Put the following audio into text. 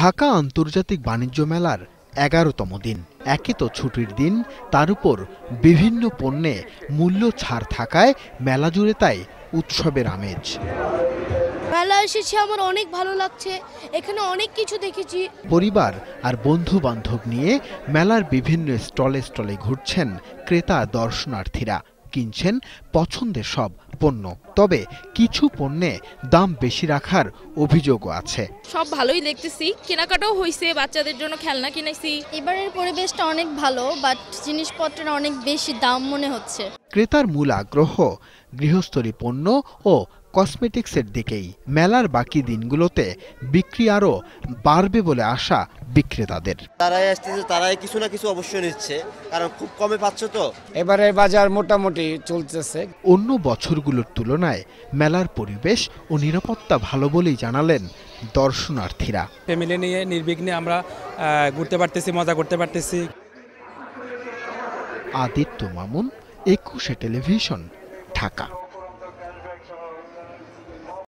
ঢাকা আন্তর্জাতিক বাণিজ্য মেলার এগারোতম দিন একে তো ছুটির দিন তার উপর বিভিন্ন পণ্যে মূল্য ছাড় থাকায় মেলা জুড়ে তাই উৎসবের আমেজ মেলা এসেছে আমার অনেক ভালো লাগছে এখানে অনেক কিছু দেখেছি পরিবার আর বন্ধু বান্ধব নিয়ে মেলার বিভিন্ন স্টলে স্টলে ঘুরছেন ক্রেতা দর্শনার্থীরা কিনছেন পছন্দের সব পণ্য তবে কিছু পণ্যে দাম বেশি রাখার অভিযোগও আছে সব ভালোই দেখতেছি কেনাকাটাও হয়েছে বাচ্চাদের জন্য খেলনা কিনেছি এবারের পরিবেশটা অনেক ভালো বাট জিনিসপত্রের অনেক বেশি দাম মনে হচ্ছে ক্রেতার মূল আগ্রহ গৃহস্থলী পণ্য ও কসমেটিক্সের দিকেই মেলার বাকি দিনগুলোতে বিক্রি আরও বাড়বে বলে আশা বিক্রেতাদের তারাই আসতেছে তারাই কিছু না কিছু অবশ্যই নিচ্ছে কারণ খুব কমে পাচ্ছ তো এবারে বাজার মোটামুটি চলতেছে অন্য বছরগুলোর তুলনায় মেলার পরিবেশ ও নিরাপত্তা ভালো বলেই জানালেন দর্শনার্থীরা ফ্যামিলি নিয়ে নির্বিঘ্নে আমরা ঘুরতে পারতেছি মজা করতে পারতেছি আদিত্য মামুন একুশে টেলিভিশন ঢাকা